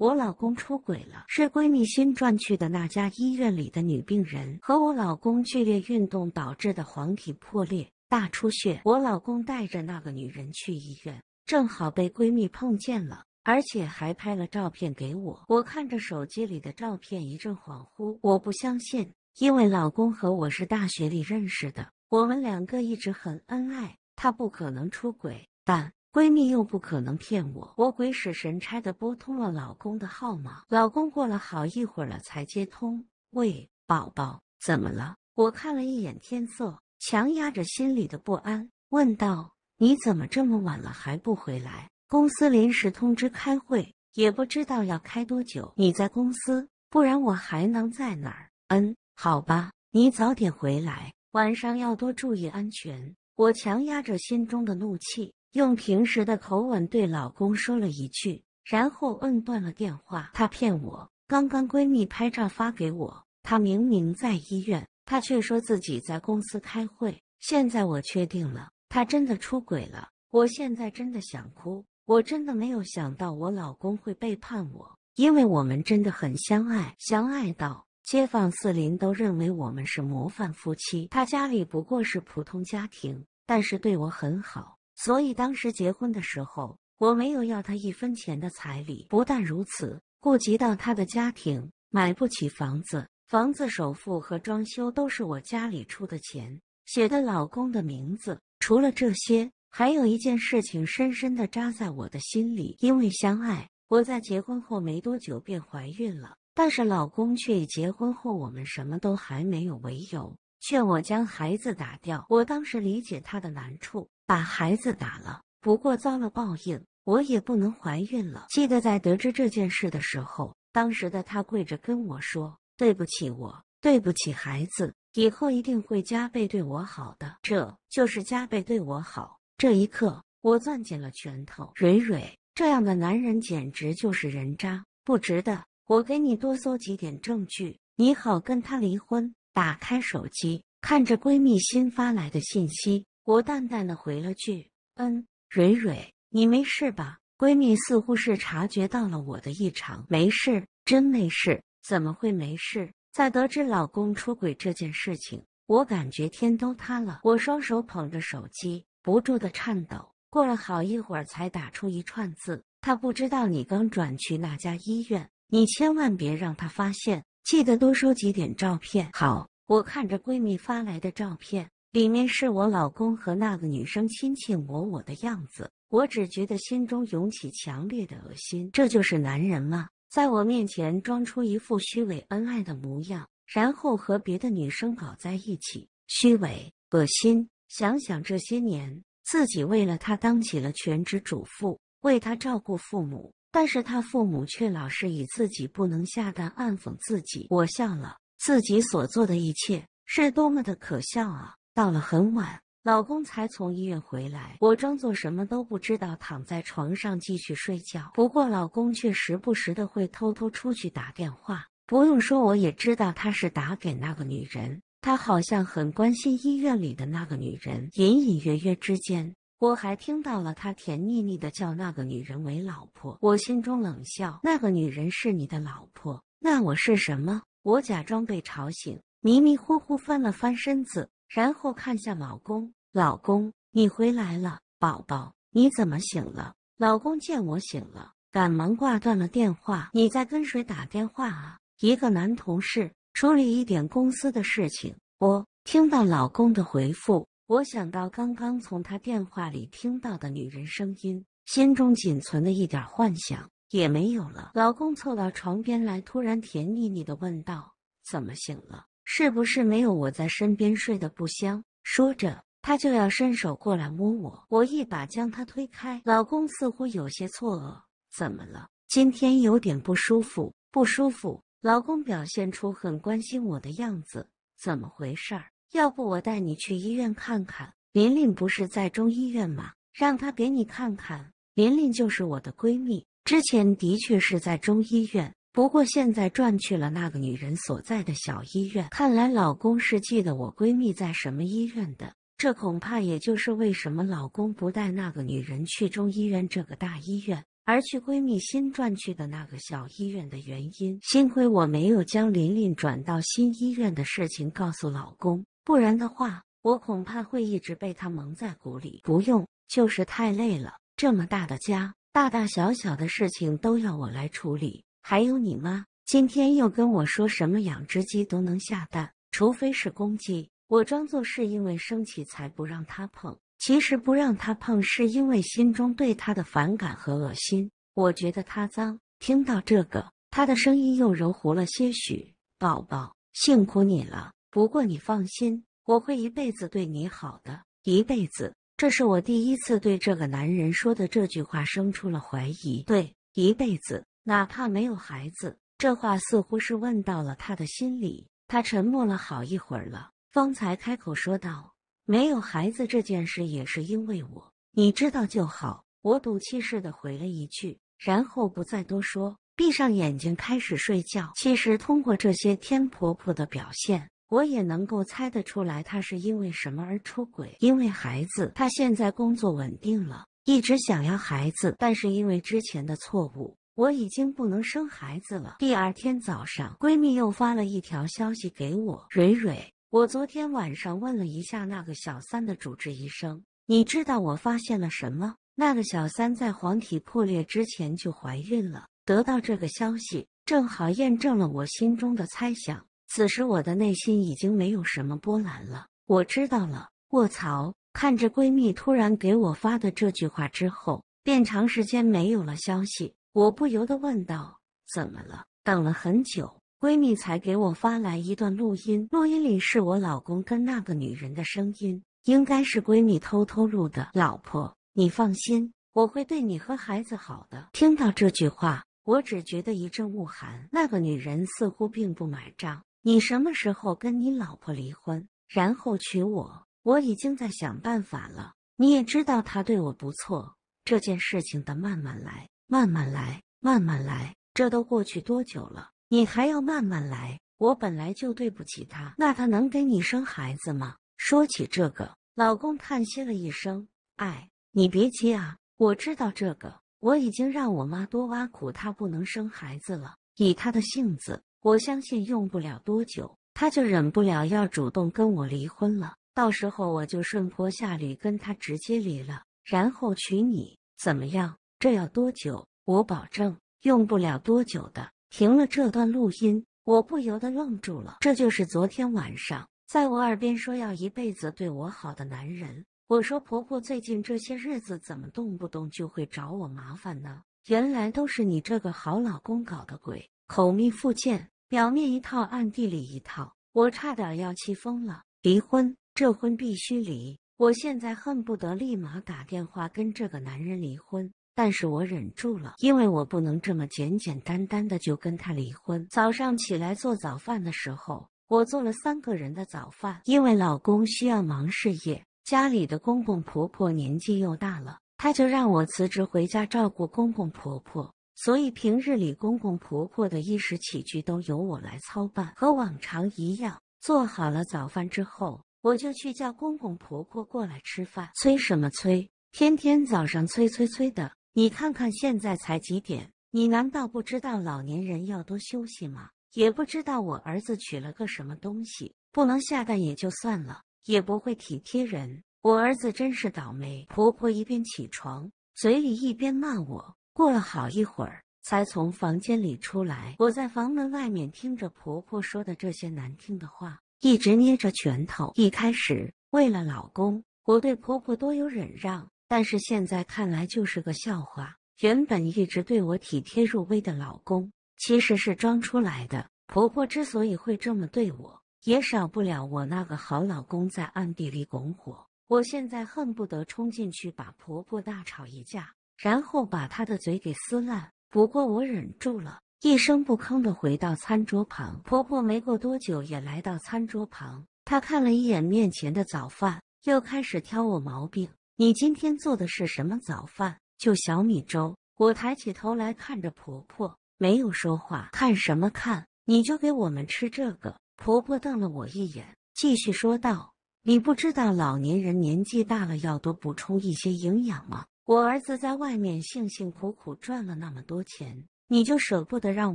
我老公出轨了，是闺蜜新转去的那家医院里的女病人，和我老公剧烈运动导致的黄体破裂大出血。我老公带着那个女人去医院，正好被闺蜜碰见了，而且还拍了照片给我。我看着手机里的照片一阵恍惚，我不相信，因为老公和我是大学里认识的，我们两个一直很恩爱，他不可能出轨，但。闺蜜又不可能骗我，我鬼使神差的拨通了老公的号码。老公过了好一会儿了才接通，喂，宝宝，怎么了？我看了一眼天色，强压着心里的不安，问道：“你怎么这么晚了还不回来？公司临时通知开会，也不知道要开多久。你在公司，不然我还能在哪儿？”嗯，好吧，你早点回来，晚上要多注意安全。我强压着心中的怒气。用平时的口吻对老公说了一句，然后摁断了电话。他骗我，刚刚闺蜜拍照发给我，他明明在医院，他却说自己在公司开会。现在我确定了，他真的出轨了。我现在真的想哭，我真的没有想到我老公会背叛我，因为我们真的很相爱，相爱到街坊四邻都认为我们是模范夫妻。他家里不过是普通家庭，但是对我很好。所以当时结婚的时候，我没有要他一分钱的彩礼。不但如此，顾及到他的家庭买不起房子，房子首付和装修都是我家里出的钱，写的老公的名字。除了这些，还有一件事情深深的扎在我的心里。因为相爱，我在结婚后没多久便怀孕了，但是老公却以结婚后我们什么都还没有为由，劝我将孩子打掉。我当时理解他的难处。把孩子打了，不过遭了报应，我也不能怀孕了。记得在得知这件事的时候，当时的他跪着跟我说：“对不起，我对不起孩子，以后一定会加倍对我好的。”这就是加倍对我好。这一刻，我攥紧了拳头。蕊蕊，这样的男人简直就是人渣，不值得。我给你多搜几点证据，你好跟他离婚。打开手机，看着闺蜜新发来的信息。我淡淡的回了句：“嗯，蕊蕊，你没事吧？”闺蜜似乎是察觉到了我的异常，没事，真没事，怎么会没事？在得知老公出轨这件事情，我感觉天都塌了。我双手捧着手机，不住的颤抖，过了好一会儿才打出一串字：“他不知道你刚转去那家医院，你千万别让他发现，记得多收几点照片。”好，我看着闺蜜发来的照片。里面是我老公和那个女生亲亲我我的样子，我只觉得心中涌起强烈的恶心。这就是男人吗？在我面前装出一副虚伪恩爱的模样，然后和别的女生搞在一起，虚伪、恶心。想想这些年，自己为了他当起了全职主妇，为他照顾父母，但是他父母却老是以自己不能下蛋暗讽自己。我笑了，自己所做的一切是多么的可笑啊！到了很晚，老公才从医院回来。我装作什么都不知道，躺在床上继续睡觉。不过，老公却时不时的会偷偷出去打电话。不用说，我也知道他是打给那个女人。他好像很关心医院里的那个女人。隐隐约约之间，我还听到了他甜腻腻的叫那个女人为老婆。我心中冷笑：那个女人是你的老婆，那我是什么？我假装被吵醒，迷迷糊糊翻了翻身子。然后看向老公，老公，你回来了，宝宝，你怎么醒了？老公见我醒了，赶忙挂断了电话。你在跟谁打电话啊？一个男同事，处理一点公司的事情。我听到老公的回复，我想到刚刚从他电话里听到的女人声音，心中仅存的一点幻想也没有了。老公凑到床边来，突然甜腻腻的问道：“怎么醒了？”是不是没有我在身边睡得不香？说着，他就要伸手过来摸我，我一把将他推开。老公似乎有些错愕，怎么了？今天有点不舒服，不舒服。老公表现出很关心我的样子，怎么回事儿？要不我带你去医院看看？琳琳不是在中医院吗？让她给你看看。琳琳就是我的闺蜜，之前的确是在中医院。不过现在转去了那个女人所在的小医院，看来老公是记得我闺蜜在什么医院的。这恐怕也就是为什么老公不带那个女人去中医院这个大医院，而去闺蜜新转去的那个小医院的原因。幸亏我没有将琳琳转到新医院的事情告诉老公，不然的话，我恐怕会一直被他蒙在鼓里。不用，就是太累了。这么大的家，大大小小的事情都要我来处理。还有你妈，今天又跟我说什么养殖鸡都能下蛋，除非是公鸡。我装作是因为生气才不让他碰，其实不让他碰是因为心中对他的反感和恶心。我觉得他脏。听到这个，他的声音又柔糊了些许。宝宝，辛苦你了。不过你放心，我会一辈子对你好的，一辈子。这是我第一次对这个男人说的这句话生出了怀疑。对，一辈子。哪怕没有孩子，这话似乎是问到了他的心里。他沉默了好一会儿了，方才开口说道：“没有孩子这件事也是因为我，你知道就好。”我赌气似的回了一句，然后不再多说，闭上眼睛开始睡觉。其实通过这些天婆婆的表现，我也能够猜得出来，她是因为什么而出轨。因为孩子，她现在工作稳定了，一直想要孩子，但是因为之前的错误。我已经不能生孩子了。第二天早上，闺蜜又发了一条消息给我：“蕊蕊，我昨天晚上问了一下那个小三的主治医生，你知道我发现了什么？那个小三在黄体破裂之前就怀孕了。得到这个消息，正好验证了我心中的猜想。此时我的内心已经没有什么波澜了。我知道了。卧槽！看着闺蜜突然给我发的这句话之后，便长时间没有了消息。”我不由得问道：“怎么了？”等了很久，闺蜜才给我发来一段录音。录音里是我老公跟那个女人的声音，应该是闺蜜偷偷录的。老婆，你放心，我会对你和孩子好的。听到这句话，我只觉得一阵恶寒。那个女人似乎并不买账：“你什么时候跟你老婆离婚，然后娶我？我已经在想办法了。你也知道他对我不错，这件事情得慢慢来。”慢慢来，慢慢来，这都过去多久了，你还要慢慢来？我本来就对不起他，那他能给你生孩子吗？说起这个，老公叹息了一声，哎，你别急啊，我知道这个，我已经让我妈多挖苦他不能生孩子了。以他的性子，我相信用不了多久，他就忍不了要主动跟我离婚了。到时候我就顺坡下驴，跟他直接离了，然后娶你，怎么样？这要多久？我保证用不了多久的。听了这段录音，我不由得愣住了。这就是昨天晚上在我耳边说要一辈子对我好的男人。我说：“婆婆，最近这些日子怎么动不动就会找我麻烦呢？原来都是你这个好老公搞的鬼，口蜜腹剑，表面一套，暗地里一套，我差点要气疯了。离婚，这婚必须离！我现在恨不得立马打电话跟这个男人离婚。”但是我忍住了，因为我不能这么简简单单的就跟他离婚。早上起来做早饭的时候，我做了三个人的早饭，因为老公需要忙事业，家里的公公婆婆年纪又大了，他就让我辞职回家照顾公公婆婆。所以平日里公公婆婆的衣食起居都由我来操办。和往常一样，做好了早饭之后，我就去叫公公婆婆过来吃饭。催什么催？天天早上催催催的。你看看现在才几点？你难道不知道老年人要多休息吗？也不知道我儿子娶了个什么东西，不能下蛋也就算了，也不会体贴人。我儿子真是倒霉。婆婆一边起床，嘴里一边骂我。过了好一会儿，才从房间里出来。我在房门外面听着婆婆说的这些难听的话，一直捏着拳头。一开始为了老公，我对婆婆多有忍让。但是现在看来就是个笑话。原本一直对我体贴入微的老公，其实是装出来的。婆婆之所以会这么对我，也少不了我那个好老公在暗地里拱火。我现在恨不得冲进去把婆婆大吵一架，然后把她的嘴给撕烂。不过我忍住了，一声不吭的回到餐桌旁。婆婆没过多久也来到餐桌旁，她看了一眼面前的早饭，又开始挑我毛病。你今天做的是什么早饭？就小米粥。我抬起头来看着婆婆，没有说话。看什么看？你就给我们吃这个？婆婆瞪了我一眼，继续说道：“你不知道老年人年纪大了要多补充一些营养吗？我儿子在外面辛辛苦苦赚了那么多钱，你就舍不得让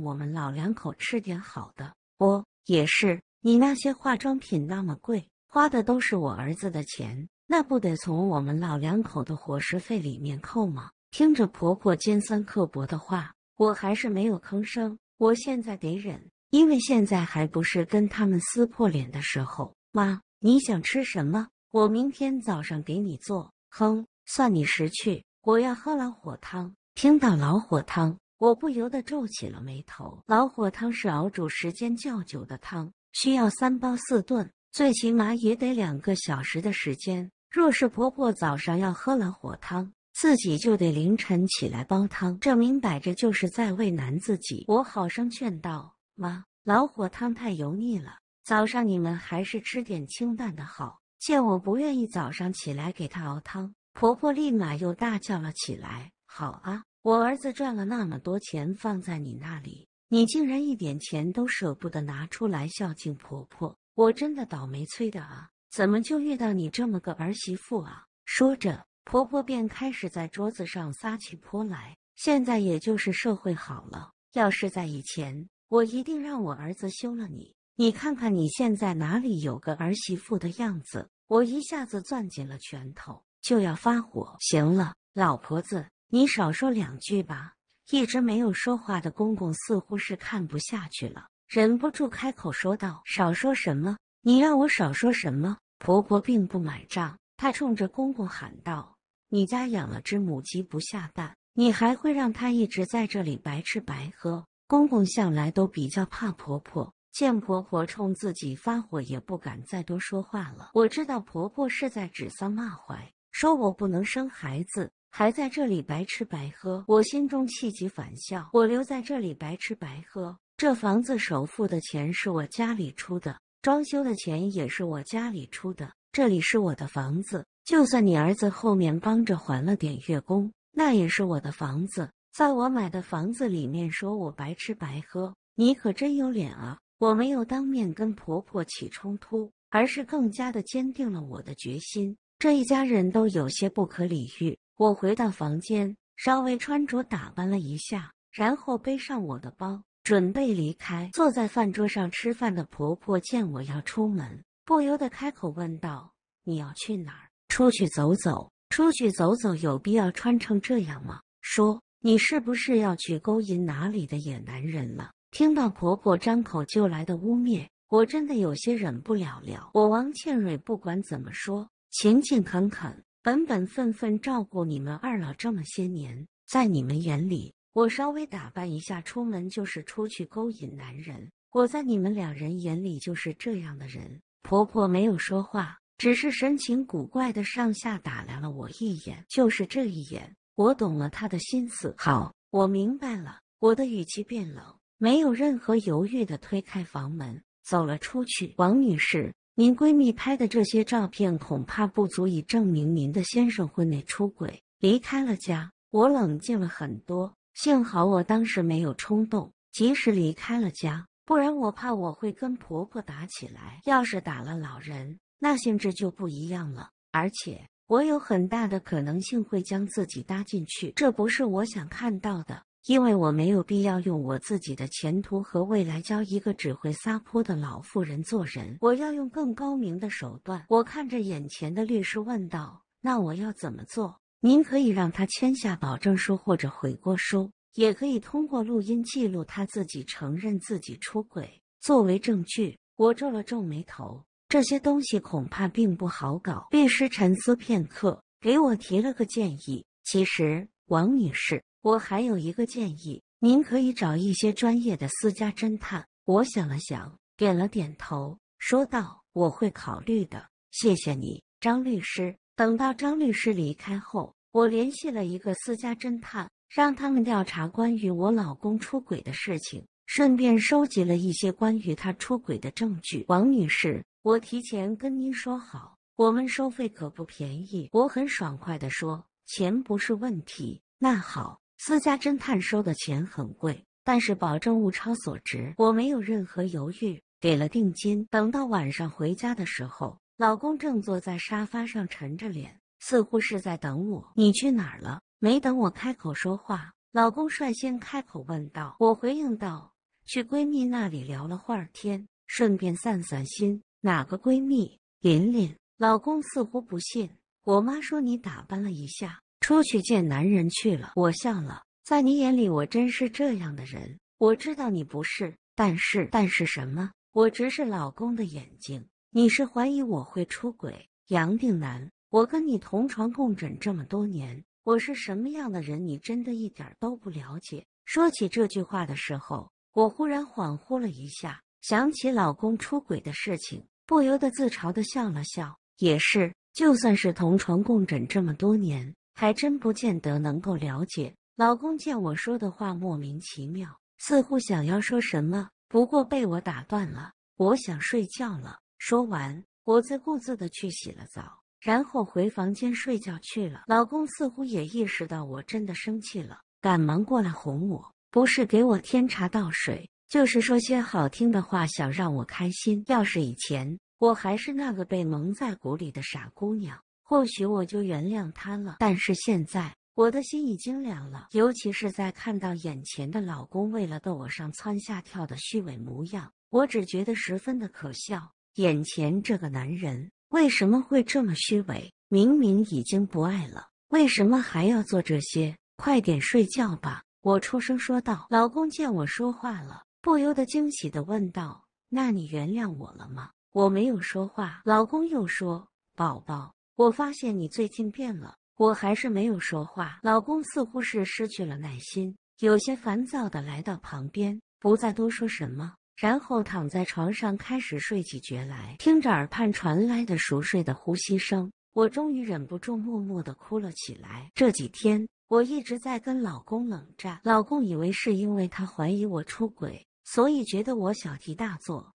我们老两口吃点好的？我也是，你那些化妆品那么贵，花的都是我儿子的钱。”那不得从我们老两口的伙食费里面扣吗？听着婆婆尖酸刻薄的话，我还是没有吭声。我现在得忍，因为现在还不是跟他们撕破脸的时候。妈，你想吃什么？我明天早上给你做。哼，算你识趣。我要喝老火汤。听到老火汤，我不由得皱起了眉头。老火汤是熬煮时间较久的汤，需要三煲四炖，最起码也得两个小时的时间。若是婆婆早上要喝了火汤，自己就得凌晨起来煲汤，这明摆着就是在为难自己。我好生劝道：“妈，老火汤太油腻了，早上你们还是吃点清淡的好。”见我不愿意早上起来给她熬汤，婆婆立马又大叫了起来：“好啊，我儿子赚了那么多钱放在你那里，你竟然一点钱都舍不得拿出来孝敬婆婆，我真的倒霉催的啊！”怎么就遇到你这么个儿媳妇啊？说着，婆婆便开始在桌子上撒起泼来。现在也就是社会好了，要是在以前，我一定让我儿子休了你。你看看你现在哪里有个儿媳妇的样子？我一下子攥紧了拳头，就要发火。行了，老婆子，你少说两句吧。一直没有说话的公公似乎是看不下去了，忍不住开口说道：“少说什么？你让我少说什么？”婆婆并不买账，她冲着公公喊道：“你家养了只母鸡不下蛋，你还会让它一直在这里白吃白喝？”公公向来都比较怕婆婆，见婆婆冲自己发火，也不敢再多说话了。我知道婆婆是在指桑骂槐，说我不能生孩子，还在这里白吃白喝。我心中气急反笑：“我留在这里白吃白喝，这房子首付的钱是我家里出的。”装修的钱也是我家里出的，这里是我的房子。就算你儿子后面帮着还了点月供，那也是我的房子。在我买的房子里面说我白吃白喝，你可真有脸啊！我没有当面跟婆婆起冲突，而是更加的坚定了我的决心。这一家人都有些不可理喻。我回到房间，稍微穿着打扮了一下，然后背上我的包。准备离开，坐在饭桌上吃饭的婆婆见我要出门，不由得开口问道：“你要去哪儿？”“出去走走。”“出去走走有必要穿成这样吗？”“说你是不是要去勾引哪里的野男人了？”听到婆婆张口就来的污蔑，我真的有些忍不了了。我王倩蕊不管怎么说，勤勤恳恳、本本分分照顾你们二老这么些年，在你们眼里。我稍微打扮一下出门，就是出去勾引男人。我在你们两人眼里就是这样的人。婆婆没有说话，只是神情古怪的上下打量了我一眼。就是这一眼，我懂了她的心思。好，我明白了。我的语气变冷，没有任何犹豫的推开房门走了出去。王女士，您闺蜜拍的这些照片恐怕不足以证明您的先生婚内出轨。离开了家，我冷静了很多。幸好我当时没有冲动，及时离开了家，不然我怕我会跟婆婆打起来。要是打了老人，那性质就不一样了。而且我有很大的可能性会将自己搭进去，这不是我想看到的。因为我没有必要用我自己的前途和未来教一个只会撒泼的老妇人做人。我要用更高明的手段。我看着眼前的律师问道：“那我要怎么做？”您可以让他签下保证书或者悔过书，也可以通过录音记录他自己承认自己出轨作为证据。我皱了皱眉头，这些东西恐怕并不好搞。律师沉思片刻，给我提了个建议。其实，王女士，我还有一个建议，您可以找一些专业的私家侦探。我想了想，点了点头，说道：“我会考虑的，谢谢你，张律师。”等到张律师离开后，我联系了一个私家侦探，让他们调查关于我老公出轨的事情，顺便收集了一些关于他出轨的证据。王女士，我提前跟您说好，我们收费可不便宜。我很爽快的说，钱不是问题。那好，私家侦探收的钱很贵，但是保证物超所值。我没有任何犹豫，给了定金。等到晚上回家的时候。老公正坐在沙发上，沉着脸，似乎是在等我。你去哪儿了？没等我开口说话，老公率先开口问道。我回应道：“去闺蜜那里聊了会儿天，顺便散散心。”哪个闺蜜？琳琳。老公似乎不信。我妈说你打扮了一下，出去见男人去了。我笑了。在你眼里，我真是这样的人？我知道你不是，但是，但是什么？我直视老公的眼睛。你是怀疑我会出轨？杨定南，我跟你同床共枕这么多年，我是什么样的人，你真的一点儿都不了解。说起这句话的时候，我忽然恍惚了一下，想起老公出轨的事情，不由得自嘲的笑了笑。也是，就算是同床共枕这么多年，还真不见得能够了解。老公见我说的话莫名其妙，似乎想要说什么，不过被我打断了。我想睡觉了。说完，我自顾自的去洗了澡，然后回房间睡觉去了。老公似乎也意识到我真的生气了，赶忙过来哄我，不是给我添茶倒水，就是说些好听的话，想让我开心。要是以前，我还是那个被蒙在鼓里的傻姑娘，或许我就原谅他了。但是现在，我的心已经凉了。尤其是在看到眼前的老公为了逗我上蹿下跳的虚伪模样，我只觉得十分的可笑。眼前这个男人为什么会这么虚伪？明明已经不爱了，为什么还要做这些？快点睡觉吧！我出声说道。老公见我说话了，不由得惊喜的问道：“那你原谅我了吗？”我没有说话。老公又说：“宝宝，我发现你最近变了。”我还是没有说话。老公似乎是失去了耐心，有些烦躁的来到旁边，不再多说什么。然后躺在床上开始睡起觉来，听着耳畔传来的熟睡的呼吸声，我终于忍不住默默的哭了起来。这几天我一直在跟老公冷战，老公以为是因为他怀疑我出轨，所以觉得我小题大做，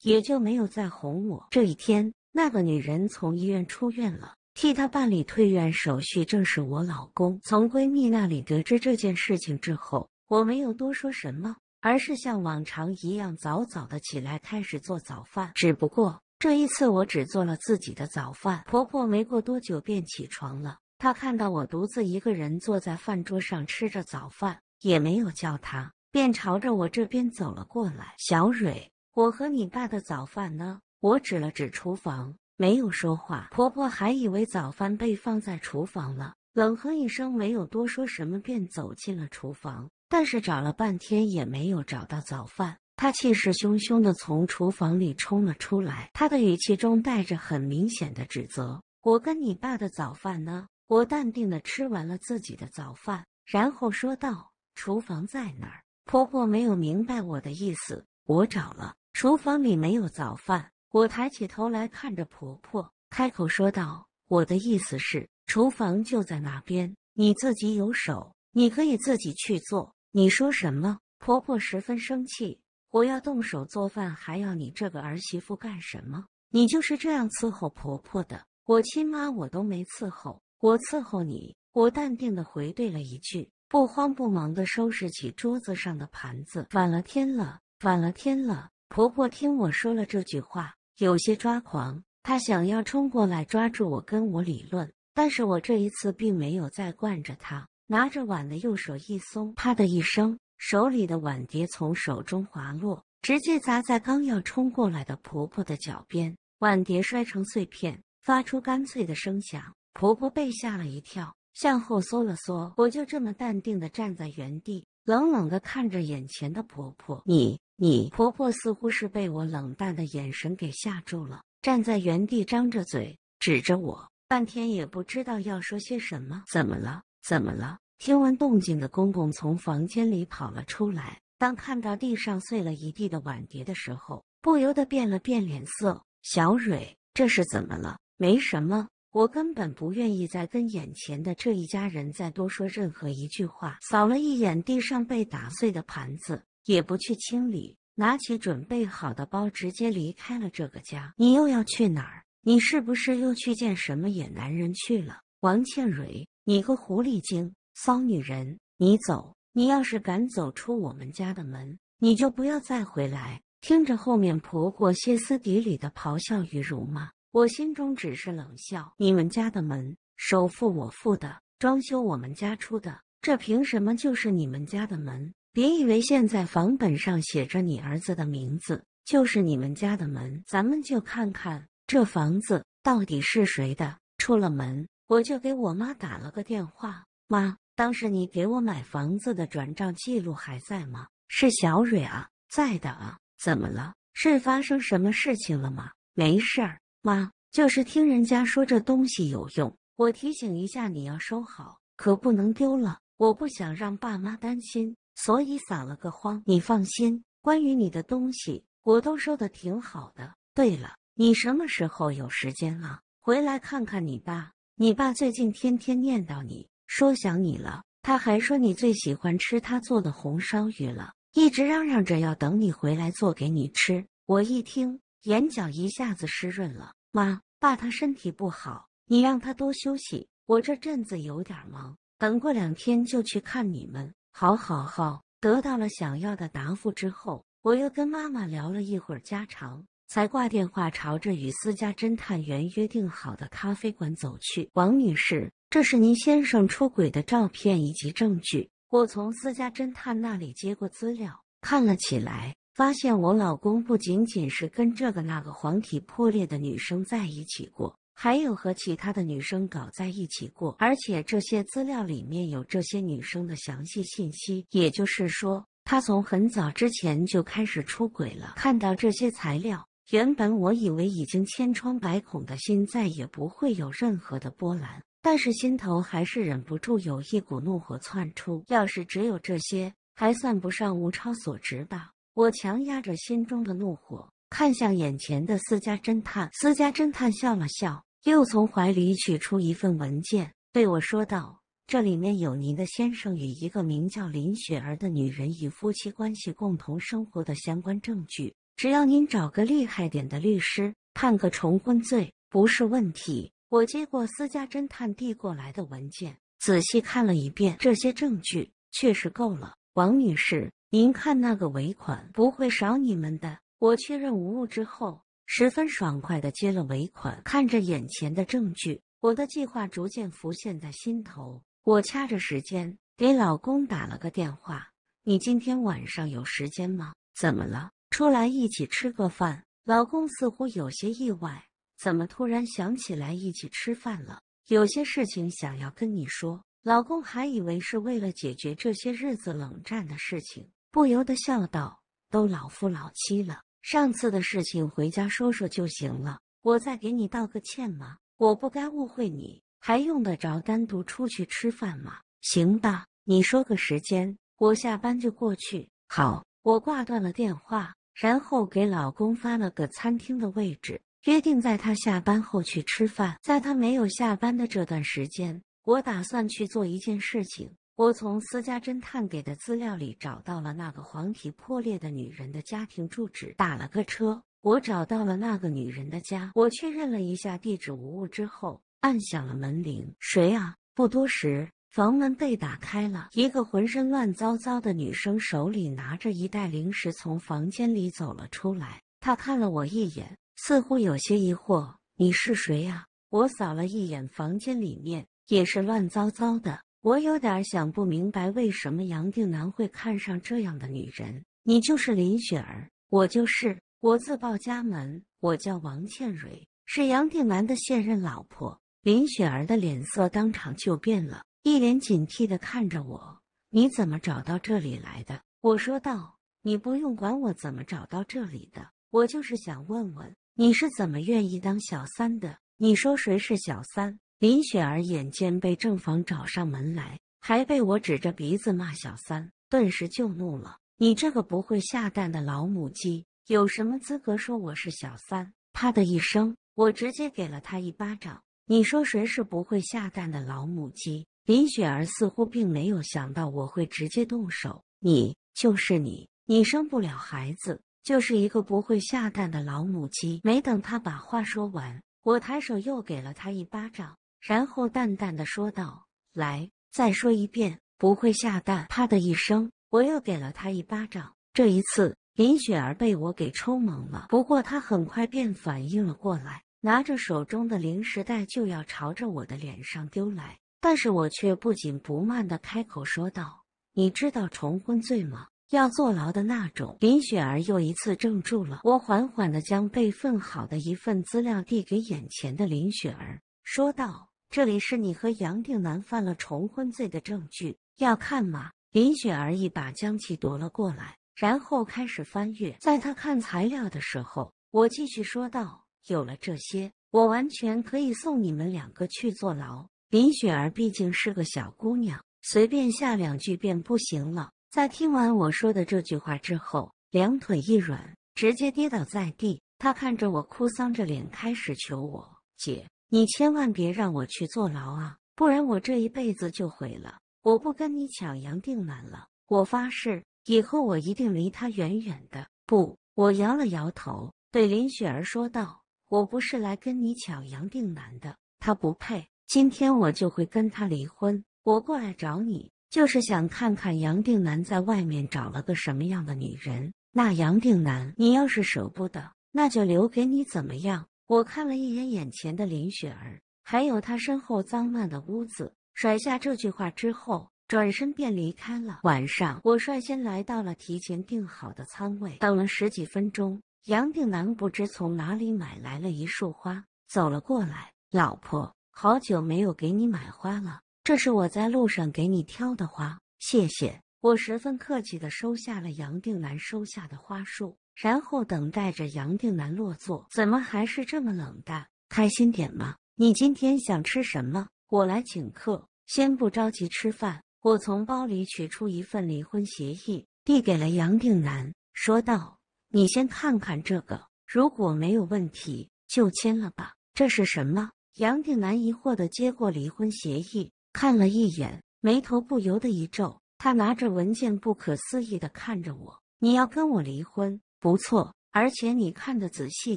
也就没有再哄我。这一天，那个女人从医院出院了。替她办理退院手续，正是我老公。从闺蜜那里得知这件事情之后，我没有多说什么，而是像往常一样早早的起来开始做早饭。只不过这一次，我只做了自己的早饭。婆婆没过多久便起床了，她看到我独自一个人坐在饭桌上吃着早饭，也没有叫她，便朝着我这边走了过来。小蕊，我和你爸的早饭呢？我指了指厨房。没有说话，婆婆还以为早饭被放在厨房了，冷哼一声，没有多说什么，便走进了厨房。但是找了半天也没有找到早饭，她气势汹汹地从厨房里冲了出来，她的语气中带着很明显的指责：“我跟你爸的早饭呢？”我淡定地吃完了自己的早饭，然后说道：“厨房在哪儿？”婆婆没有明白我的意思，我找了，厨房里没有早饭。我抬起头来看着婆婆，开口说道：“我的意思是，厨房就在那边，你自己有手，你可以自己去做。”你说什么？婆婆十分生气。我要动手做饭，还要你这个儿媳妇干什么？你就是这样伺候婆婆的？我亲妈我都没伺候，我伺候你。我淡定的回怼了一句，不慌不忙的收拾起桌子上的盘子。反了天了！反了天了！婆婆听我说了这句话。有些抓狂，她想要冲过来抓住我跟我理论，但是我这一次并没有再惯着她，拿着碗的右手一松，啪的一声，手里的碗碟从手中滑落，直接砸在刚要冲过来的婆婆的脚边，碗碟摔成碎片，发出干脆的声响，婆婆被吓了一跳，向后缩了缩，我就这么淡定的站在原地，冷冷的看着眼前的婆婆，你。你婆婆似乎是被我冷淡的眼神给吓住了，站在原地张着嘴，指着我，半天也不知道要说些什么。怎么了？怎么了？听闻动静的公公从房间里跑了出来，当看到地上碎了一地的碗碟的时候，不由得变了变脸色。小蕊，这是怎么了？没什么。我根本不愿意再跟眼前的这一家人再多说任何一句话。扫了一眼地上被打碎的盘子。也不去清理，拿起准备好的包，直接离开了这个家。你又要去哪儿？你是不是又去见什么野男人去了？王倩蕊，你个狐狸精、骚女人，你走！你要是敢走出我们家的门，你就不要再回来！听着，后面婆婆歇斯底里的咆哮与辱骂，我心中只是冷笑。你们家的门，首付我付的，装修我们家出的，这凭什么就是你们家的门？别以为现在房本上写着你儿子的名字就是你们家的门，咱们就看看这房子到底是谁的。出了门，我就给我妈打了个电话。妈，当时你给我买房子的转账记录还在吗？是小蕊啊，在的啊。怎么了？是发生什么事情了吗？没事儿，妈，就是听人家说这东西有用，我提醒一下你要收好，可不能丢了。我不想让爸妈担心。所以撒了个谎。你放心，关于你的东西我都收的挺好的。对了，你什么时候有时间啊？回来看看你爸，你爸最近天天念叨你，说想你了。他还说你最喜欢吃他做的红烧鱼了，一直嚷嚷着要等你回来做给你吃。我一听，眼角一下子湿润了。妈，爸他身体不好，你让他多休息。我这阵子有点忙，等过两天就去看你们。好，好，好！得到了想要的答复之后，我又跟妈妈聊了一会儿家常，才挂电话，朝着与私家侦探员约定好的咖啡馆走去。王女士，这是您先生出轨的照片以及证据，我从私家侦探那里接过资料，看了起来，发现我老公不仅仅是跟这个那个黄体破裂的女生在一起过。还有和其他的女生搞在一起过，而且这些资料里面有这些女生的详细信息，也就是说，他从很早之前就开始出轨了。看到这些材料，原本我以为已经千疮百孔的心再也不会有任何的波澜，但是心头还是忍不住有一股怒火窜出。要是只有这些，还算不上物超所值吧？我强压着心中的怒火，看向眼前的私家侦探。私家侦探笑了笑。又从怀里取出一份文件，对我说道：“这里面有您的先生与一个名叫林雪儿的女人以夫妻关系共同生活的相关证据，只要您找个厉害点的律师，判个重婚罪不是问题。”我接过私家侦探递过来的文件，仔细看了一遍，这些证据确实够了。王女士，您看那个尾款不会少你们的。我确认无误之后。十分爽快地接了尾款，看着眼前的证据，我的计划逐渐浮现在心头。我掐着时间给老公打了个电话：“你今天晚上有时间吗？怎么了？出来一起吃个饭。”老公似乎有些意外，怎么突然想起来一起吃饭了？有些事情想要跟你说。老公还以为是为了解决这些日子冷战的事情，不由得笑道：“都老夫老妻了。”上次的事情回家说说就行了，我再给你道个歉吗？我不该误会你，还用得着单独出去吃饭吗？行吧，你说个时间，我下班就过去。好，我挂断了电话，然后给老公发了个餐厅的位置，约定在他下班后去吃饭。在他没有下班的这段时间，我打算去做一件事情。我从私家侦探给的资料里找到了那个黄体破裂的女人的家庭住址，打了个车，我找到了那个女人的家。我确认了一下地址无误之后，按响了门铃。谁啊？不多时，房门被打开了，一个浑身乱糟糟的女生手里拿着一袋零食从房间里走了出来。她看了我一眼，似乎有些疑惑：“你是谁呀？”我扫了一眼房间里面，也是乱糟糟的。我有点想不明白，为什么杨定南会看上这样的女人？你就是林雪儿，我就是我自报家门，我叫王倩蕊，是杨定南的现任老婆。林雪儿的脸色当场就变了，一脸警惕的看着我。你怎么找到这里来的？我说道。你不用管我怎么找到这里的，我就是想问问，你是怎么愿意当小三的？你说谁是小三？林雪儿眼见被正房找上门来，还被我指着鼻子骂小三，顿时就怒了：“你这个不会下蛋的老母鸡，有什么资格说我是小三？”啪的一声，我直接给了他一巴掌。你说谁是不会下蛋的老母鸡？林雪儿似乎并没有想到我会直接动手。你就是你，你生不了孩子，就是一个不会下蛋的老母鸡。没等她把话说完，我抬手又给了她一巴掌。然后淡淡的说道：“来，再说一遍，不会下蛋。”啪的一声，我又给了他一巴掌。这一次，林雪儿被我给抽懵了。不过他很快便反应了过来，拿着手中的零食袋就要朝着我的脸上丢来，但是我却不紧不慢的开口说道：“你知道重婚罪吗？要坐牢的那种。”林雪儿又一次怔住了。我缓缓的将备份好的一份资料递给眼前的林雪儿，说道。这里是你和杨定南犯了重婚罪的证据，要看吗？林雪儿一把将其夺了过来，然后开始翻阅。在她看材料的时候，我继续说道：“有了这些，我完全可以送你们两个去坐牢。”林雪儿毕竟是个小姑娘，随便下两句便不行了。在听完我说的这句话之后，两腿一软，直接跌倒在地。她看着我，哭丧着脸，开始求我姐。你千万别让我去坐牢啊！不然我这一辈子就毁了。我不跟你抢杨定南了，我发誓，以后我一定离他远远的。不，我摇了摇头，对林雪儿说道：“我不是来跟你抢杨定南的，他不配。今天我就会跟他离婚。我过来找你，就是想看看杨定南在外面找了个什么样的女人。那杨定南，你要是舍不得，那就留给你怎么样？”我看了一眼眼前的林雪儿，还有她身后脏乱的屋子，甩下这句话之后，转身便离开了。晚上，我率先来到了提前订好的餐位，等了十几分钟，杨定南不知从哪里买来了一束花，走了过来：“老婆，好久没有给你买花了，这是我在路上给你挑的花，谢谢。”我十分客气的收下了杨定南收下的花束。然后等待着杨定南落座，怎么还是这么冷淡？开心点嘛！你今天想吃什么？我来请客。先不着急吃饭，我从包里取出一份离婚协议，递给了杨定南，说道：“你先看看这个，如果没有问题，就签了吧。”这是什么？杨定南疑惑的接过离婚协议，看了一眼，眉头不由得一皱。他拿着文件，不可思议的看着我：“你要跟我离婚？”不错，而且你看的仔细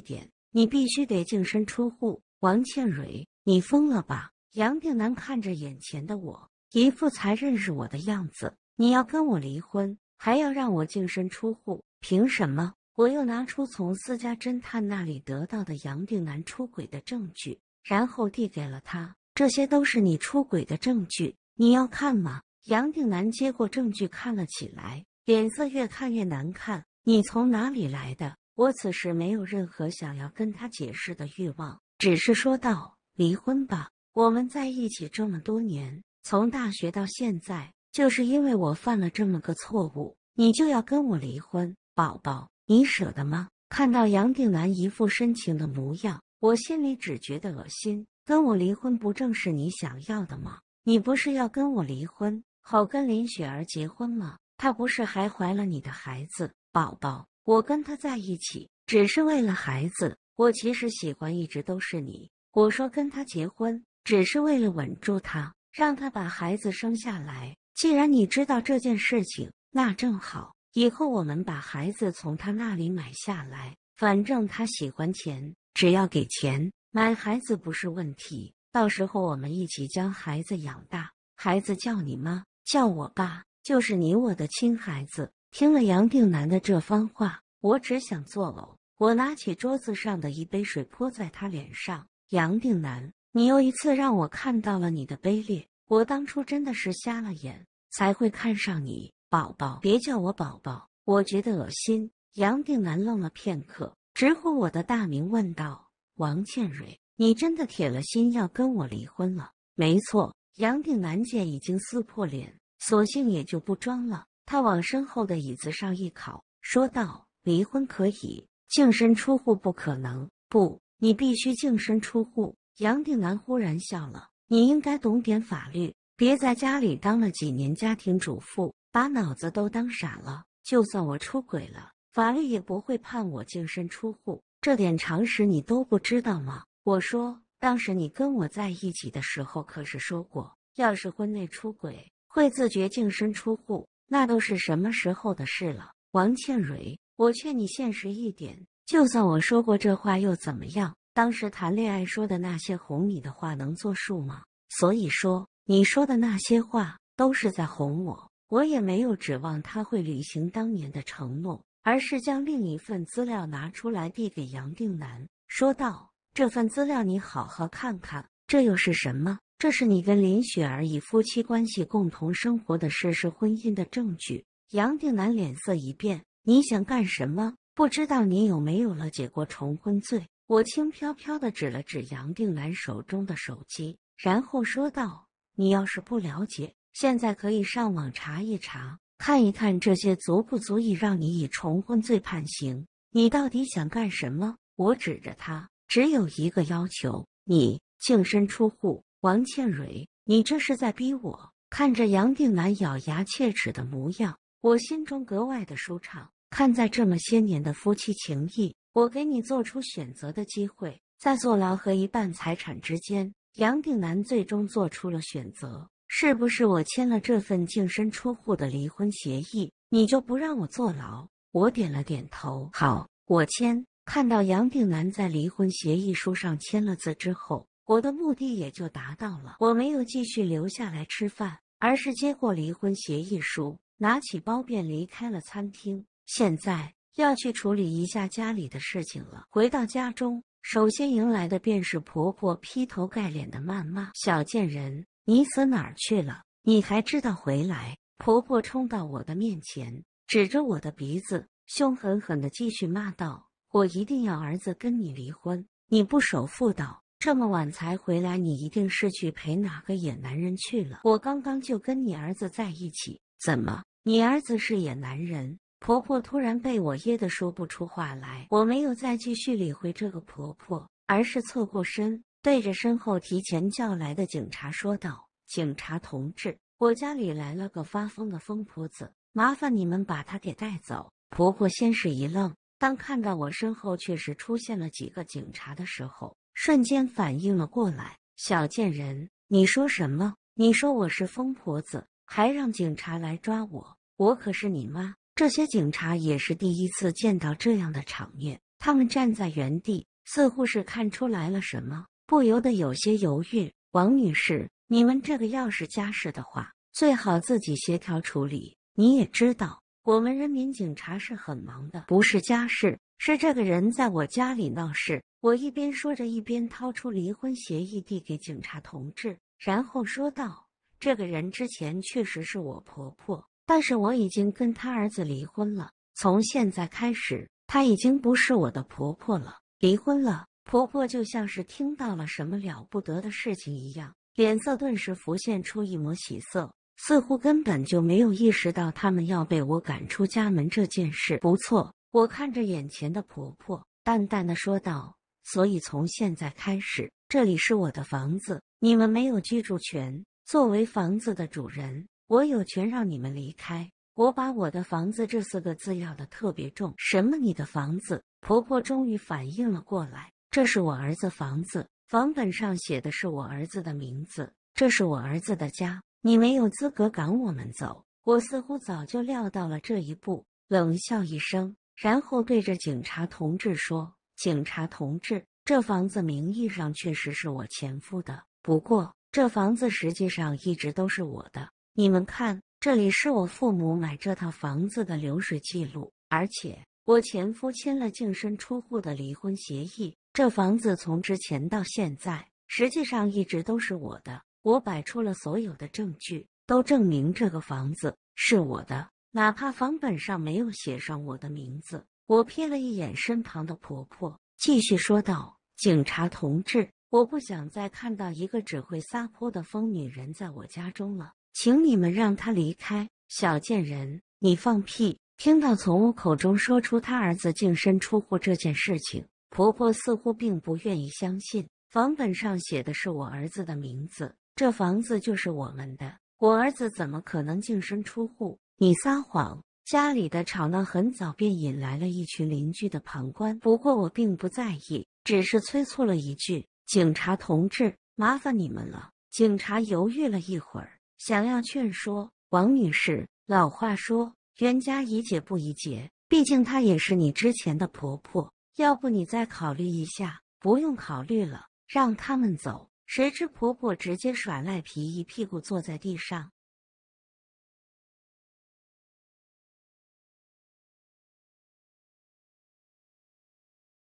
点，你必须得净身出户。王倩蕊，你疯了吧？杨定南看着眼前的我，一副才认识我的样子。你要跟我离婚，还要让我净身出户，凭什么？我又拿出从私家侦探那里得到的杨定南出轨的证据，然后递给了他。这些都是你出轨的证据，你要看吗？杨定南接过证据看了起来，脸色越看越难看。你从哪里来的？我此时没有任何想要跟他解释的欲望，只是说道：“离婚吧，我们在一起这么多年，从大学到现在，就是因为我犯了这么个错误，你就要跟我离婚，宝宝，你舍得吗？”看到杨定南一副深情的模样，我心里只觉得恶心。跟我离婚，不正是你想要的吗？你不是要跟我离婚，好跟林雪儿结婚吗？她不是还怀了你的孩子？宝宝，我跟他在一起只是为了孩子。我其实喜欢一直都是你。我说跟他结婚只是为了稳住他，让他把孩子生下来。既然你知道这件事情，那正好，以后我们把孩子从他那里买下来。反正他喜欢钱，只要给钱，买孩子不是问题。到时候我们一起将孩子养大，孩子叫你妈，叫我爸，就是你我的亲孩子。听了杨定南的这番话，我只想作呕。我拿起桌子上的一杯水，泼在他脸上。杨定南，你又一次让我看到了你的卑劣。我当初真的是瞎了眼，才会看上你。宝宝，别叫我宝宝，我觉得恶心。杨定南愣了片刻，直呼我的大名，问道：“王倩蕊，你真的铁了心要跟我离婚了？”没错。杨定南见已经撕破脸，索性也就不装了。他往身后的椅子上一靠，说道：“离婚可以，净身出户不可能。不，你必须净身出户。”杨定南忽然笑了：“你应该懂点法律，别在家里当了几年家庭主妇，把脑子都当傻了。就算我出轨了，法律也不会判我净身出户。这点常识你都不知道吗？”我说：“当时你跟我在一起的时候，可是说过，要是婚内出轨，会自觉净身出户。”那都是什么时候的事了，王倩蕊？我劝你现实一点。就算我说过这话又怎么样？当时谈恋爱说的那些哄你的话能作数吗？所以说，你说的那些话都是在哄我。我也没有指望他会履行当年的承诺，而是将另一份资料拿出来递给杨定南，说道：“这份资料你好好看看，这又是什么？”这是你跟林雪儿以夫妻关系共同生活的事实婚姻的证据。杨定南脸色一变，你想干什么？不知道你有没有了解过重婚罪？我轻飘飘的指了指杨定南手中的手机，然后说道：“你要是不了解，现在可以上网查一查，看一看这些足不足以让你以重婚罪判刑。你到底想干什么？”我指着他，只有一个要求：你净身出户。王倩蕊，你这是在逼我！看着杨定南咬牙切齿的模样，我心中格外的舒畅。看在这么些年的夫妻情谊，我给你做出选择的机会，在坐牢和一半财产之间，杨定南最终做出了选择。是不是我签了这份净身出户的离婚协议，你就不让我坐牢？我点了点头，好，我签。看到杨定南在离婚协议书上签了字之后。我的目的也就达到了，我没有继续留下来吃饭，而是接过离婚协议书，拿起包便离开了餐厅。现在要去处理一下家里的事情了。回到家中，首先迎来的便是婆婆劈头盖脸的谩骂：“小贱人，你死哪儿去了？你还知道回来？”婆婆冲到我的面前，指着我的鼻子，凶狠狠的继续骂道：“我一定要儿子跟你离婚，你不守妇道。”这么晚才回来，你一定是去陪哪个野男人去了？我刚刚就跟你儿子在一起，怎么？你儿子是野男人？婆婆突然被我噎得说不出话来。我没有再继续理会这个婆婆，而是侧过身，对着身后提前叫来的警察说道：“警察同志，我家里来了个发疯的疯婆子，麻烦你们把她给带走。”婆婆先是一愣，当看到我身后确实出现了几个警察的时候。瞬间反应了过来，小贱人，你说什么？你说我是疯婆子，还让警察来抓我？我可是你妈！这些警察也是第一次见到这样的场面，他们站在原地，似乎是看出来了什么，不由得有些犹豫。王女士，你们这个要是家事的话，最好自己协调处理。你也知道，我们人民警察是很忙的，不是家事，是这个人在我家里闹事。我一边说着，一边掏出离婚协议递给警察同志，然后说道：“这个人之前确实是我婆婆，但是我已经跟他儿子离婚了。从现在开始，她已经不是我的婆婆了。”离婚了，婆婆就像是听到了什么了不得的事情一样，脸色顿时浮现出一抹喜色，似乎根本就没有意识到他们要被我赶出家门这件事。不错，我看着眼前的婆婆，淡淡的说道。所以从现在开始，这里是我的房子，你们没有居住权。作为房子的主人，我有权让你们离开。我把“我的房子”这四个字咬的特别重。什么？你的房子？婆婆终于反应了过来，这是我儿子房子，房本上写的是我儿子的名字，这是我儿子的家，你没有资格赶我们走。我似乎早就料到了这一步，冷笑一声，然后对着警察同志说。警察同志，这房子名义上确实是我前夫的，不过这房子实际上一直都是我的。你们看，这里是我父母买这套房子的流水记录，而且我前夫签了净身出户的离婚协议，这房子从之前到现在实际上一直都是我的。我摆出了所有的证据，都证明这个房子是我的，哪怕房本上没有写上我的名字。我瞥了一眼身旁的婆婆，继续说道：“警察同志，我不想再看到一个只会撒泼的疯女人在我家中了，请你们让她离开。小贱人，你放屁！”听到从我口中说出他儿子净身出户这件事情，婆婆似乎并不愿意相信。房本上写的是我儿子的名字，这房子就是我们的，我儿子怎么可能净身出户？你撒谎！家里的吵闹很早便引来了一群邻居的旁观，不过我并不在意，只是催促了一句：“警察同志，麻烦你们了。”警察犹豫了一会儿，想要劝说王女士：“老话说，冤家宜解不宜结，毕竟她也是你之前的婆婆，要不你再考虑一下。”“不用考虑了，让他们走。”谁知婆婆直接耍赖皮，一屁股坐在地上。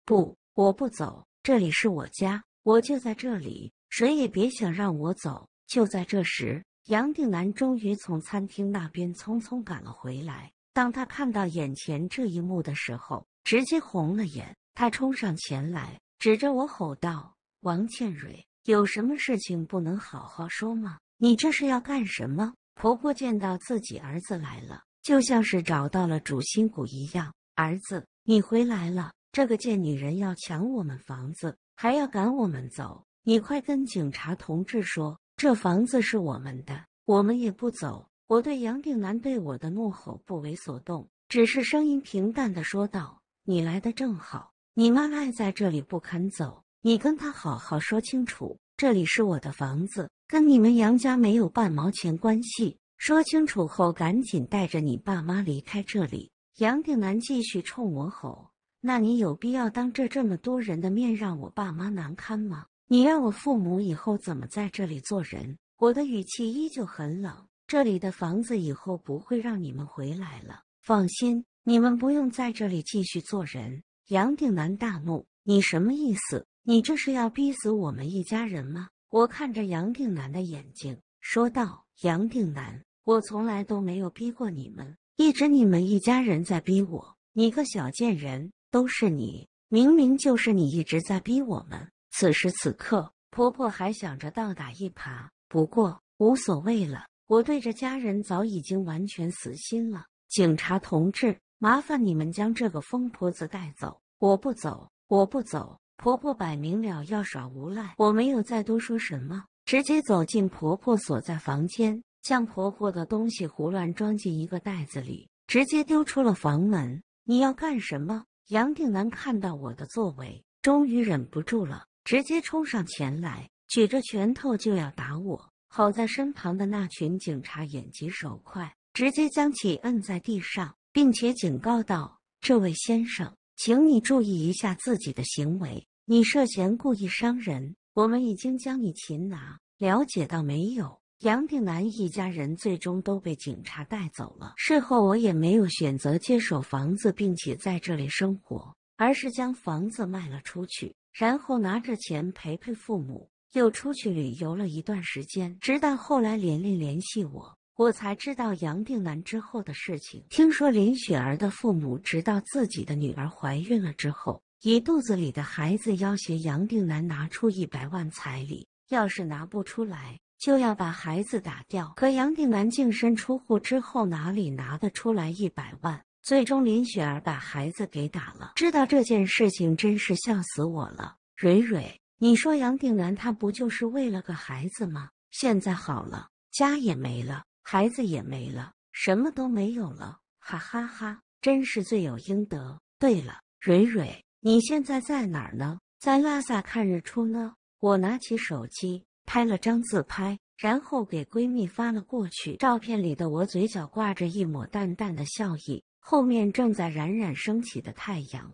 不，我不走，这里是我家，我就在这里，谁也别想让我走。就在这时，杨定南终于从餐厅那边匆匆赶了回来。当他看到眼前这一幕的时候，直接红了眼。他冲上前来，指着我吼道：“王倩蕊，有什么事情不能好好说吗？你这是要干什么？”婆婆见到自己儿子来了，就像是找到了主心骨一样：“儿子，你回来了。”这个贱女人要抢我们房子，还要赶我们走！你快跟警察同志说，这房子是我们的，我们也不走。我对杨定南对我的怒吼不为所动，只是声音平淡的说道：“你来的正好，你妈赖在这里不肯走，你跟她好好说清楚，这里是我的房子，跟你们杨家没有半毛钱关系。说清楚后，赶紧带着你爸妈离开这里。”杨定南继续冲我吼。那你有必要当着这么多人的面让我爸妈难堪吗？你让我父母以后怎么在这里做人？我的语气依旧很冷。这里的房子以后不会让你们回来了。放心，你们不用在这里继续做人。杨定南大怒：“你什么意思？你这是要逼死我们一家人吗？”我看着杨定南的眼睛，说道：“杨定南，我从来都没有逼过你们，一直你们一家人在逼我。你个小贱人！”都是你，明明就是你一直在逼我们。此时此刻，婆婆还想着倒打一耙，不过无所谓了，我对着家人早已经完全死心了。警察同志，麻烦你们将这个疯婆子带走。我不走，我不走。婆婆摆明了要耍无赖，我没有再多说什么，直接走进婆婆所在房间，将婆婆的东西胡乱装进一个袋子里，直接丢出了房门。你要干什么？杨定南看到我的作为，终于忍不住了，直接冲上前来，举着拳头就要打我。好在身旁的那群警察眼疾手快，直接将其摁在地上，并且警告道：“这位先生，请你注意一下自己的行为，你涉嫌故意伤人，我们已经将你擒拿，了解到没有？”杨定南一家人最终都被警察带走了。事后我也没有选择接手房子，并且在这里生活，而是将房子卖了出去，然后拿着钱陪陪父母，又出去旅游了一段时间。直到后来琳琳联系我，我才知道杨定南之后的事情。听说林雪儿的父母，直到自己的女儿怀孕了之后，以肚子里的孩子要挟杨定南，拿出一百万彩礼，要是拿不出来。就要把孩子打掉，可杨定南净身出户之后，哪里拿得出来一百万？最终林雪儿把孩子给打了。知道这件事情真是笑死我了。蕊蕊，你说杨定南他不就是为了个孩子吗？现在好了，家也没了，孩子也没了，什么都没有了。哈哈哈，真是罪有应得。对了，蕊蕊，你现在在哪儿呢？在拉萨看日出呢？我拿起手机。拍了张自拍，然后给闺蜜发了过去。照片里的我嘴角挂着一抹淡淡的笑意，后面正在冉冉升起的太阳。